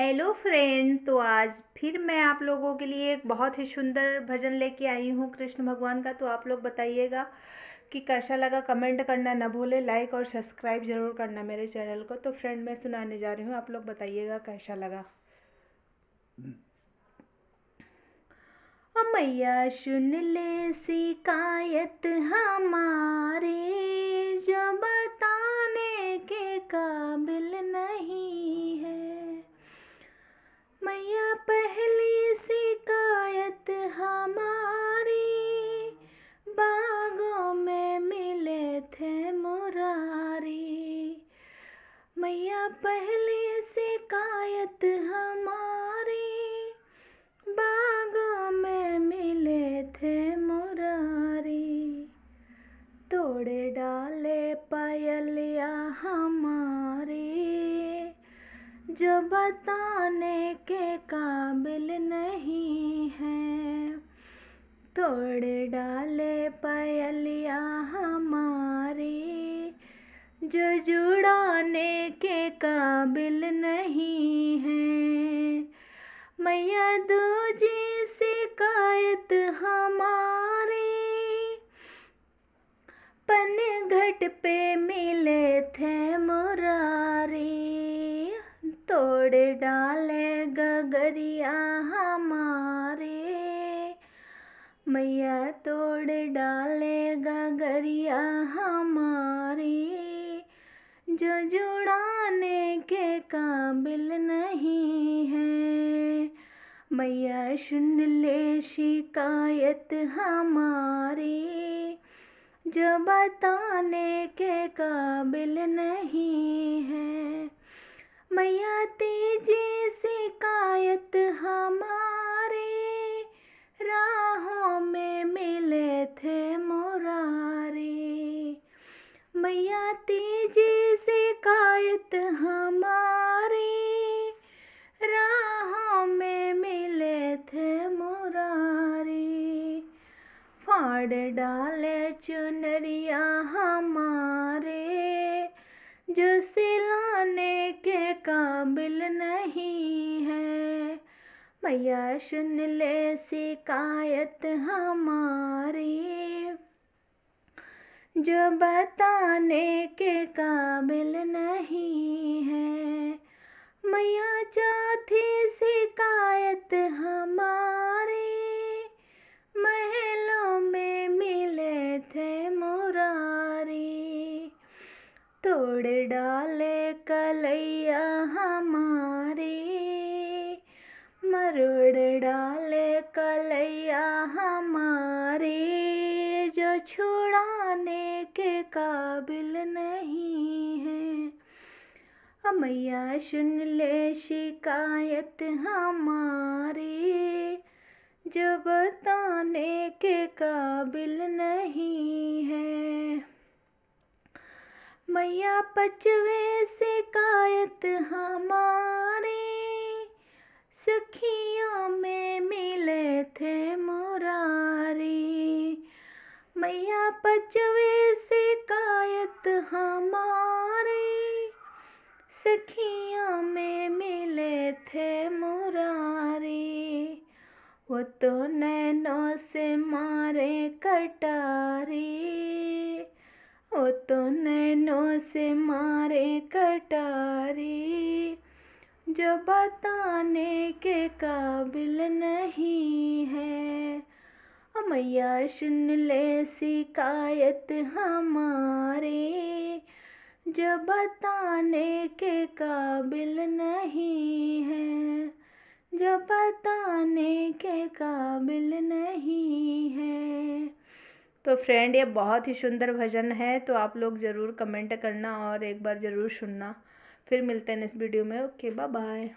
hello friend तो आज फिर मैं आप लोगों के लिए एक बहुत ही सुंदर भजन लेके आई हूँ कृष्ण भगवान का तो आप लोग बताइएगा कि कैसा लगा कमेंट करना ना भूले लाइक और सब्सक्राइब ज़रूर करना मेरे चैनल को तो फ्रेंड मैं सुनाने जा रही हूँ आप लोग बताइएगा कैसा लगा मैया सुन ले शिकायत हमारे जब बताने के काम मैया पहले से कायत हमारी बागों में मिले थे मुरारी तोड़ डाले पायलिया हमारी जो बताने के काबिल नहीं है तोड़ डाले पाय भैया दूजी शिकायत हमारी घट पे मिले थे मुरारी तोड़ डाले गगरिया हमारे मैया तोड़ डाले गगरिया हमारी जो जुड़ाने के काबिल नहीं मैया सुन ले शिकायत हमारी जो बताने के काबिल नहीं है छोड़ डाले चुनरिया हमारे जो सिलाने के काबिल नहीं है मैया सुन ले शिकायत हमारी जो बताने के काबिल नहीं है मैया चाहती शिकायत हमारी डाले कलैया हमारे मरुड़ डाले कलैया हमारे जो छुड़ाने के काबिल नहीं है मैया सुन ले शिकायत हमारी जो बताने के काबिल नहीं है मैया पचवे शिकायत हमारे सखियों में मिले थे मुरारी मैया पचवे शिकायत हमारे सखियों में मिले थे मुरारी वो तो नैनों से मारे कटारी ओ तो नैनों से मारे कटारी जो बताने के काबिल नहीं है मैया सुन ले शिकायत हमारे जो बताने के काबिल नहीं है जो बताने के काबिल नहीं है तो फ्रेंड ये बहुत ही सुंदर भजन है तो आप लोग ज़रूर कमेंट करना और एक बार ज़रूर सुनना फिर मिलते हैं इस वीडियो में ओके बाय बाय